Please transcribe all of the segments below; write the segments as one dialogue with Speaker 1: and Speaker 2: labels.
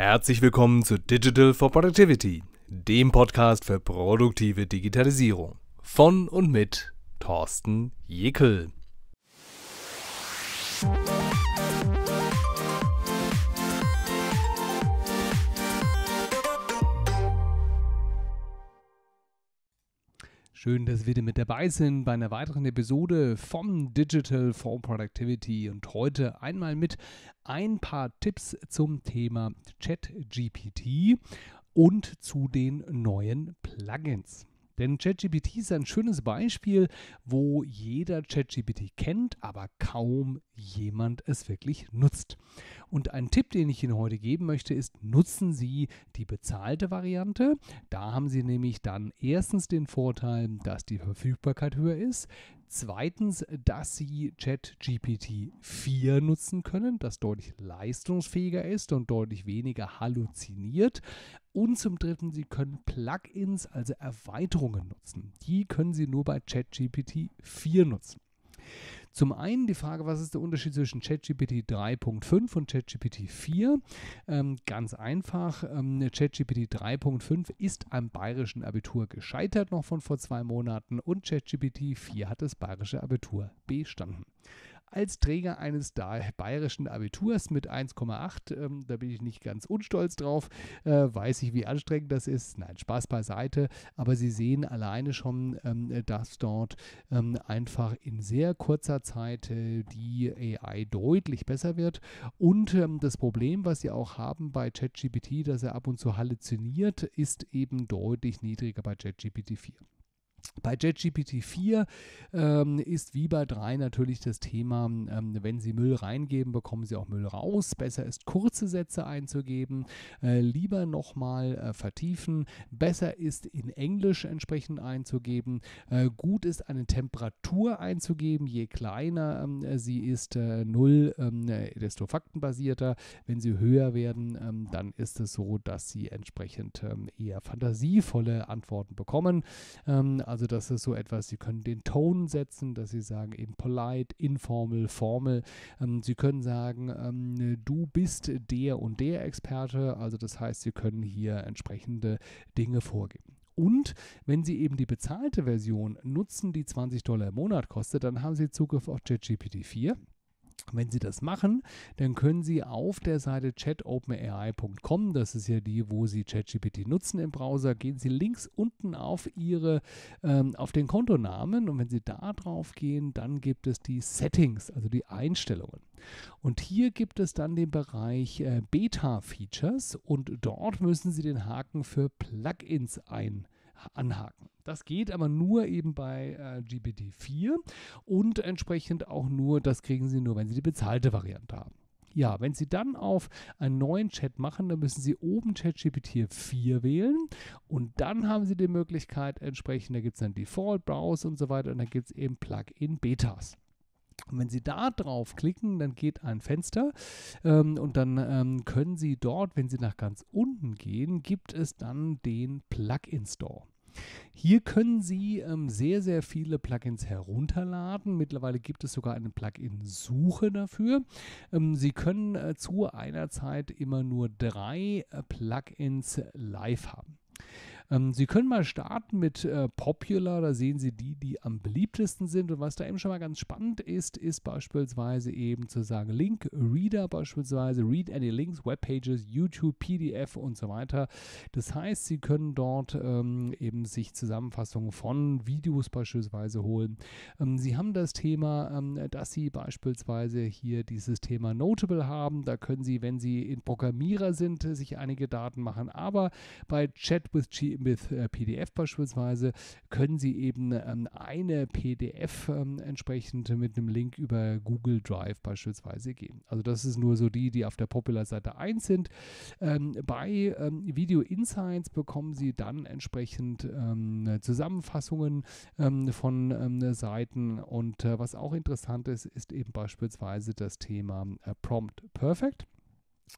Speaker 1: Herzlich willkommen zu Digital for Productivity, dem Podcast für produktive Digitalisierung von und mit Thorsten Jekel. Schön, dass wir wieder mit dabei sind bei einer weiteren Episode vom Digital for Productivity und heute einmal mit ein paar Tipps zum Thema ChatGPT und zu den neuen Plugins. Denn ChatGPT ist ein schönes Beispiel, wo jeder ChatGPT kennt, aber kaum jemand es wirklich nutzt. Und ein Tipp, den ich Ihnen heute geben möchte, ist, nutzen Sie die bezahlte Variante. Da haben Sie nämlich dann erstens den Vorteil, dass die Verfügbarkeit höher ist. Zweitens, dass Sie ChatGPT 4 nutzen können, das deutlich leistungsfähiger ist und deutlich weniger halluziniert. Und zum Dritten, Sie können Plugins, also Erweiterungen nutzen. Die können Sie nur bei ChatGPT 4 nutzen. Zum einen die Frage, was ist der Unterschied zwischen ChatGPT 3.5 und ChatGPT 4? Ähm, ganz einfach, ähm, ChatGPT 3.5 ist am bayerischen Abitur gescheitert noch von vor zwei Monaten und ChatGPT 4 hat das bayerische Abitur bestanden als Träger eines bayerischen Abiturs mit 1,8. Ähm, da bin ich nicht ganz unstolz drauf. Äh, weiß ich, wie anstrengend das ist. Nein, Spaß beiseite. Aber Sie sehen alleine schon, ähm, dass dort ähm, einfach in sehr kurzer Zeit äh, die AI deutlich besser wird. Und ähm, das Problem, was Sie auch haben bei ChatGPT, dass er ab und zu halluziniert, ist eben deutlich niedriger bei ChatGPT 4. Bei JetGPT 4 ähm, ist wie bei 3 natürlich das Thema, ähm, wenn Sie Müll reingeben, bekommen Sie auch Müll raus. Besser ist, kurze Sätze einzugeben, äh, lieber nochmal äh, vertiefen. Besser ist, in Englisch entsprechend einzugeben. Äh, gut ist, eine Temperatur einzugeben. Je kleiner ähm, sie ist, äh, 0, ähm, desto faktenbasierter. Wenn sie höher werden, ähm, dann ist es so, dass Sie entsprechend eher fantasievolle Antworten bekommen. also das ist so etwas, sie können den Ton setzen, dass sie sagen eben polite, informal, formal. Ähm, sie können sagen, ähm, du bist der und der Experte. Also das heißt, sie können hier entsprechende Dinge vorgeben. Und wenn Sie eben die bezahlte Version nutzen, die 20 Dollar im Monat kostet, dann haben Sie Zugriff auf ChatGPT 4 wenn Sie das machen, dann können Sie auf der Seite chatopenai.com, das ist ja die, wo Sie ChatGPT nutzen im Browser, gehen Sie links unten auf Ihre, ähm, auf den Kontonamen und wenn Sie da drauf gehen, dann gibt es die Settings, also die Einstellungen. Und hier gibt es dann den Bereich äh, Beta-Features und dort müssen Sie den Haken für Plugins ein anhaken. Das geht aber nur eben bei äh, GPT-4 und entsprechend auch nur, das kriegen Sie nur, wenn Sie die bezahlte Variante haben. Ja, wenn Sie dann auf einen neuen Chat machen, dann müssen Sie oben ChatGPT 4 wählen und dann haben Sie die Möglichkeit entsprechend, da gibt es dann Default, Browse und so weiter und dann gibt es eben Plugin Betas. Und wenn Sie da drauf klicken, dann geht ein Fenster ähm, und dann ähm, können Sie dort, wenn Sie nach ganz unten gehen, gibt es dann den Plugin Store. Hier können Sie ähm, sehr, sehr viele Plugins herunterladen. Mittlerweile gibt es sogar eine Plugin-Suche dafür. Ähm, Sie können äh, zu einer Zeit immer nur drei äh, Plugins live haben. Ähm, Sie können mal starten mit äh, Popular, da sehen Sie die, die am beliebtesten sind. Und was da eben schon mal ganz spannend ist, ist beispielsweise eben zu sagen, Link Reader beispielsweise, Read Any Links, Webpages, YouTube, PDF und so weiter. Das heißt, Sie können dort ähm, eben sich Zusammenfassungen von Videos beispielsweise holen. Ähm, Sie haben das Thema, ähm, dass Sie beispielsweise hier dieses Thema Notable haben. Da können Sie, wenn Sie in Programmierer sind, sich einige Daten machen. Aber bei Chat with G with äh, PDF beispielsweise, können Sie eben ähm, eine PDF ähm, entsprechend mit einem Link über Google Drive beispielsweise geben. Also das ist nur so die, die auf der Popular-Seite 1 sind. Ähm, bei ähm, Video Insights bekommen Sie dann entsprechend ähm, Zusammenfassungen ähm, von Seiten und äh, was auch interessant ist, ist eben beispielsweise das Thema äh, Prompt Perfect.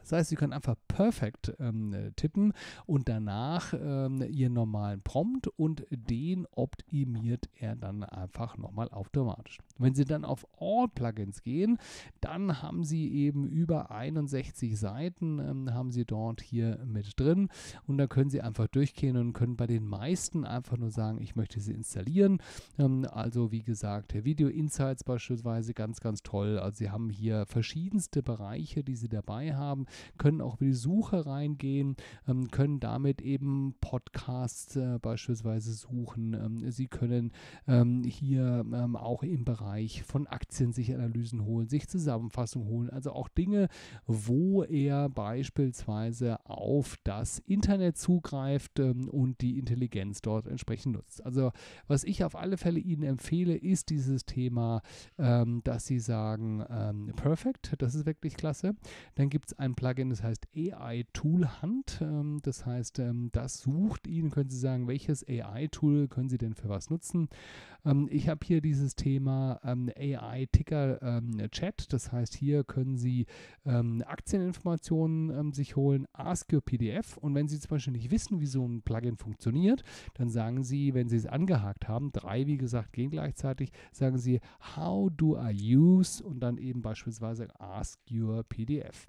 Speaker 1: Das heißt, Sie können einfach perfekt ähm, äh, tippen und danach ähm, Ihren normalen Prompt und den optimiert er dann einfach nochmal automatisch. Wenn Sie dann auf All Plugins gehen, dann haben Sie eben über 61 Seiten, ähm, haben Sie dort hier mit drin und da können Sie einfach durchgehen und können bei den meisten einfach nur sagen, ich möchte sie installieren. Ähm, also wie gesagt, Video Insights beispielsweise ganz, ganz toll. Also Sie haben hier verschiedenste Bereiche, die Sie dabei haben haben, können auch über die Suche reingehen, ähm, können damit eben Podcasts äh, beispielsweise suchen. Ähm, sie können ähm, hier ähm, auch im Bereich von Aktien sich Analysen holen, sich Zusammenfassungen holen. Also auch Dinge, wo er beispielsweise auf das Internet zugreift ähm, und die Intelligenz dort entsprechend nutzt. Also was ich auf alle Fälle Ihnen empfehle, ist dieses Thema, dass Sie sagen, perfect, das ist wirklich klasse. Dann gibt es ein Plugin, das heißt AI Tool Hunt. Ähm, das heißt, ähm, das sucht Ihnen, können Sie sagen, welches AI-Tool können Sie denn für was nutzen. Ähm, ich habe hier dieses Thema ähm, AI-Ticker ähm, Chat. Das heißt, hier können Sie Aktieninformationen sich holen, Ask Your PDF. Und wenn Sie zum Beispiel nicht wissen, wie so ein Plugin funktioniert, dann sagen Sie, wenn Sie es angehakt haben, drei, wie gesagt, gehen gleichzeitig, sagen Sie, how do I use? Und dann eben beispielsweise ask your PDF.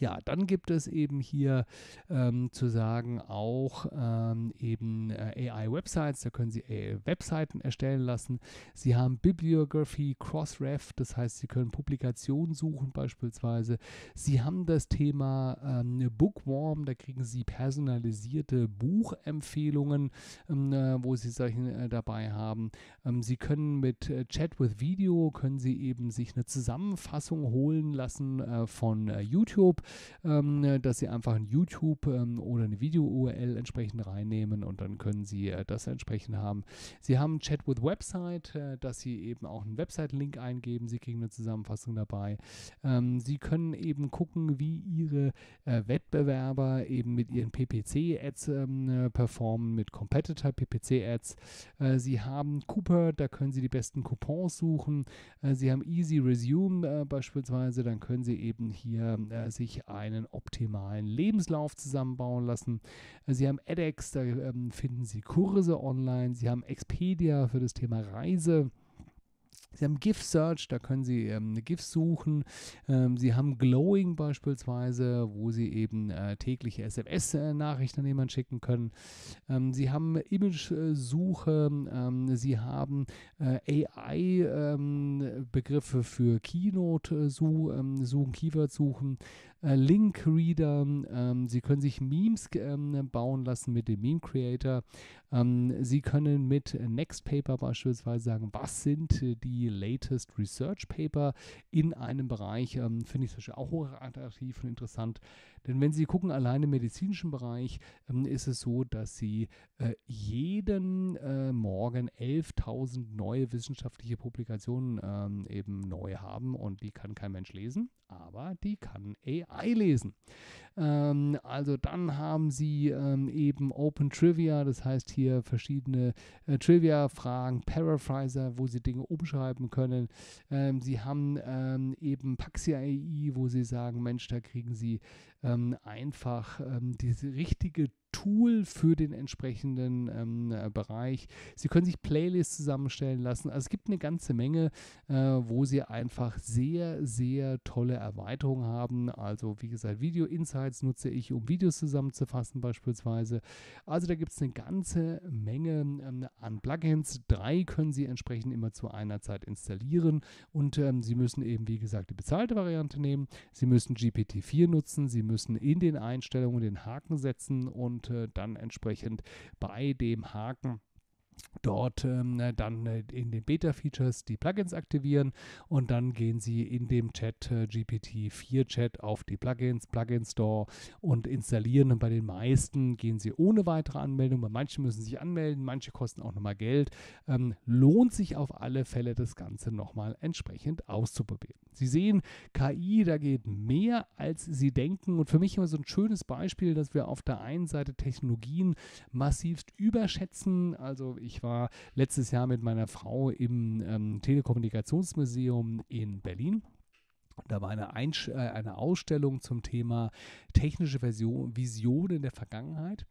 Speaker 1: Ja, dann gibt es eben hier ähm, zu sagen auch ähm, eben äh, AI-Websites, da können Sie AI Webseiten erstellen lassen. Sie haben Bibliography, Crossref, das heißt, Sie können Publikationen suchen beispielsweise. Sie haben das Thema ähm, Bookworm, da kriegen Sie personalisierte Buchempfehlungen, ähm, äh, wo Sie solche äh, dabei haben. Ähm, Sie können mit äh, Chat with Video, können Sie eben sich eine Zusammenfassung holen lassen äh, von äh, YouTube ähm, dass Sie einfach ein YouTube ähm, oder eine Video-URL entsprechend reinnehmen und dann können Sie äh, das entsprechend haben. Sie haben Chat with Website, äh, dass Sie eben auch einen Website-Link eingeben. Sie kriegen eine Zusammenfassung dabei. Ähm, Sie können eben gucken, wie Ihre äh, Wettbewerber eben mit ihren PPC-Ads ähm, äh, performen, mit Competitor-PPC-Ads. Äh, sie haben Cooper, da können Sie die besten Coupons suchen. Äh, sie haben Easy Resume beispielsweise, dann können Sie eben hier sich sich einen optimalen Lebenslauf zusammenbauen lassen. Sie haben edX, da ähm, finden Sie Kurse online. Sie haben Expedia für das Thema Reise. Sie haben GIF Search, da können Sie ähm, eine GIF suchen. Ähm, Sie haben Glowing beispielsweise, wo Sie eben äh, tägliche SMS-Nachrichten äh, an jemanden schicken können. Ähm, Sie haben Image-Suche, ähm, Sie haben äh, AI-Begriffe ähm, für Keynote-Suchen, keyword ähm, suchen äh, Link-Reader. Ähm, Sie können sich Memes ähm, bauen lassen mit dem Meme-Creator. Ähm, Sie können mit Next Paper beispielsweise sagen, was sind äh, die latest Research Paper in einem Bereich. Ähm, finde ich zum Beispiel auch hochattraktiv und interessant. Denn wenn Sie gucken, allein im medizinischen Bereich ähm, ist es so, dass Sie äh, jeden äh, Morgen 11.000 neue wissenschaftliche Publikationen ähm, eben neu haben und die kann kein Mensch lesen, aber die kann AI Ei lesen. Ähm, also dann haben sie ähm, eben Open Trivia, das heißt hier verschiedene äh, Trivia-Fragen, Paraphraser, wo sie Dinge umschreiben können. Ähm, sie haben ähm, eben Paxia AI, wo sie sagen, Mensch, da kriegen sie ähm, einfach ähm, diese richtige Tool für den entsprechenden ähm, äh, Bereich. Sie können sich Playlists zusammenstellen lassen. Also es gibt eine ganze Menge, äh, wo Sie einfach sehr, sehr tolle Erweiterungen haben. Also wie gesagt, Video Insights Websites nutze ich, um Videos zusammenzufassen beispielsweise. Also da gibt es eine ganze Menge ähm, an Plugins. Drei können Sie entsprechend immer zu einer Zeit installieren und ähm, Sie müssen eben, wie gesagt, die bezahlte Variante nehmen. Sie müssen GPT-4 nutzen, Sie müssen in den Einstellungen den Haken setzen und äh, dann entsprechend bei dem Haken dort ähm, äh, dann äh, in den Beta-Features die Plugins aktivieren und dann gehen Sie in dem Chat äh, GPT-4-Chat auf die Plugins, Plugin Store und installieren. Und bei den meisten gehen Sie ohne weitere Anmeldung. Bei manchen müssen Sie sich anmelden, manche kosten auch nochmal Geld. Ähm, lohnt sich auf alle Fälle, das Ganze nochmal entsprechend auszuprobieren. Sie sehen, KI, da geht mehr, als Sie denken. Und für mich immer so ein schönes Beispiel, dass wir auf der einen Seite Technologien massivst überschätzen. Also ich war letztes Jahr mit meiner Frau im ähm, Telekommunikationsmuseum in Berlin. Da war eine, Einsch äh, eine Ausstellung zum Thema technische Version, Visionen der Vergangenheit.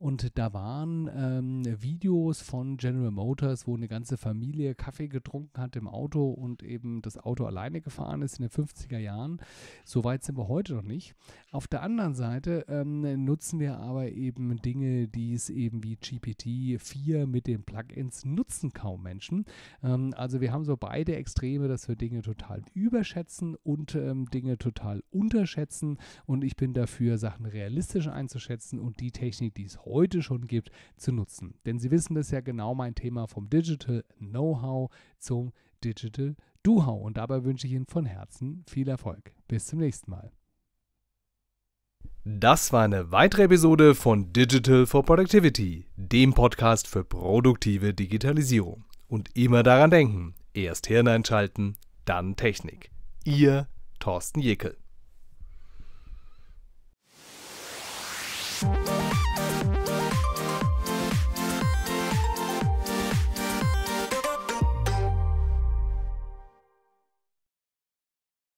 Speaker 1: Und da waren ähm, Videos von General Motors, wo eine ganze Familie Kaffee getrunken hat im Auto und eben das Auto alleine gefahren ist in den 50er Jahren. So weit sind wir heute noch nicht. Auf der anderen Seite ähm, nutzen wir aber eben Dinge, die es eben wie GPT-4 mit den Plugins nutzen kaum Menschen. Ähm, also wir haben so beide Extreme, dass wir Dinge total überschätzen und ähm, Dinge total unterschätzen. Und ich bin dafür, Sachen realistisch einzuschätzen und die Technik, die es heute heute schon gibt, zu nutzen. Denn Sie wissen das ist ja genau mein Thema vom Digital Know-how zum Digital Do-how. Und dabei wünsche ich Ihnen von Herzen viel Erfolg. Bis zum nächsten Mal. Das war eine weitere Episode von Digital for Productivity, dem Podcast für produktive Digitalisierung. Und immer daran denken, erst Hirn einschalten, dann Technik. Ihr Thorsten Jekel.